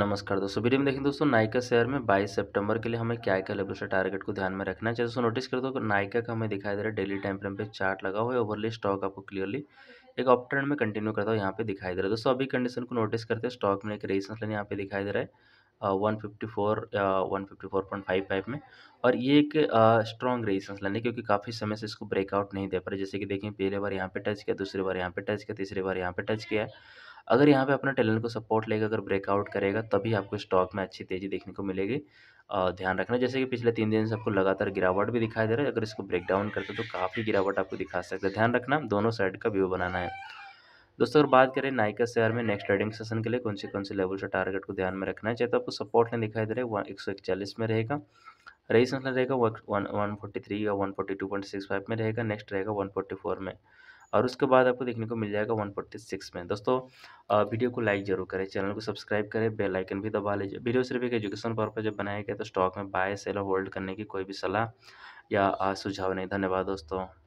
नमस्कार दोस्तों वीडियो में देखें दोस्तों नाइका शेयर में 22 सितंबर के लिए हमें क्या क्या लेवल टारगेट को ध्यान में रखना है दोस्तों नोटिस कर दो नाइका का हमें दिखाई दे रहा है डेली टाइम फ्रेम पे चार्ट लगा हुआ है ओवरली स्टॉक आपको क्लियरली एक अप ट्रेंड में कंटिन्यू करता हुआ यहाँ पे दिखाई दे रहा है दोस्तों अभी कंडीशन को नोटिस करते हैं स्टॉक में एक रेजिस्टेंस लाइन यहाँ पे दिखाई दे रहा है one fifty four one fifty four point five five में और ये एक स्ट्रॉन्ग रेजिस्टेंस लाइन है क्योंकि काफ़ी समय से इसको ब्रेकआउट नहीं दे पा है जैसे कि देखें पहले बार यहाँ पे टच किया दूसरी बार यहाँ पे टच किया तीसरी बार यहाँ पे टच किया अगर यहाँ पे अपना टैलेंट को सपोर्ट लेगा अगर ब्रेकआउट करेगा तभी आपको स्टॉक में अच्छी तेज़ी देखने को मिलेगी ध्यान रखना जैसे कि पिछले तीन दिन से आपको लगातार गिरावट भी दिखाई दे रहा है अगर इसको ब्रेक डाउन करते तो काफ़ी गिरावट आपको दिखा सकते हैं ध्यान रखना दोनों साइड का व्यू बनाना है दोस्तों अगर बात करें नाइका शेयर में नेक्स्ट ट्रेडिंग सेशन के लिए कौन से कौन से लेवल से टारगेट को ध्यान में रखना है चाहे तो आपको सपोर्ट नहीं दिखाई दे रहा है वन एक सौ इकचालीस में रहेगा रईस रहेगा वन वन फोर्टी थ्री या one forty two point six five में रहेगा नेक्स्ट रहेगा वन फोर्टी फोर में और उसके बाद आपको देखने को मिल जाएगा सिक्स में दोस्तों वीडियो को लाइक जरूर करें चैनल को सब्सक्राइब करें बेल आइकन भी दबा लीजिए वीडियो सिर्फ एक एजुकेशन पर्पज जब बनाया गया तो स्टॉक में बाय सेल और होल्ड करने की कोई भी सलाह या सुझाव नहीं धन्यवाद दोस्तों